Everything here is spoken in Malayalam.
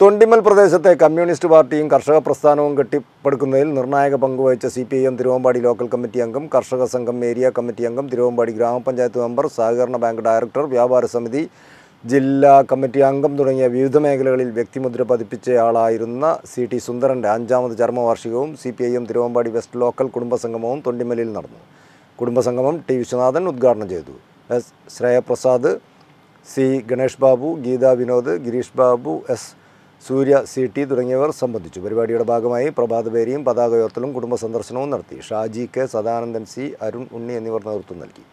തൊണ്ടിമൽ പ്രദേശത്തെ കമ്മ്യൂണിസ്റ്റ് പാർട്ടിയും കർഷക പ്രസ്ഥാനവും കെട്ടിപ്പടുക്കുന്നതിൽ നിർണായക പങ്കുവഹിച്ച C P I M Thiruvambady local committee അംഗം കർഷക സംഘം ഏരിയ കമ്മിറ്റി അംഗം തിരുവമ്പാടി ഗ്രാമപഞ്ചായത്ത് മെമ്പർ സഹകരണ ബാങ്ക് ഡയറക്ടർ വ്യാപാര സമിതി ജില്ലാ കമ്മിറ്റി അംഗം തുടങ്ങിയ വിവിധ മേഖലകളിൽ വ്യക്തിമുദ്ര പതിപ്പിച്ചയാളായിരുന്ന സി ടി സുന്ദരൻ്റെ അഞ്ചാമത് ചർമ്മവാർഷികവും C P I M Thiruvambady west local കുടുംബസംഗമവും തൊണ്ടിമലിൽ നടന്നു കുടുംബസംഗമം ടി വിശ്വനാഥൻ ഉദ്ഘാടനം ചെയ്തു S Shreyaprasad C Ganesh Babu Geetha Vinod Gireesh Babu S Surya C T തുടങ്ങിയവർ സംബന്ധിച്ചു പരിപാടിയുടെ ഭാഗമായി പ്രഭാതപേരിയും പതാകയോർത്തലും കുടുംബ സന്ദർശനവും നടത്തി ഷാജി കെ സദാനന്ദൻ സി അരുൺ ഉണ്ണി എന്നിവർ നേതൃത്വം നൽകി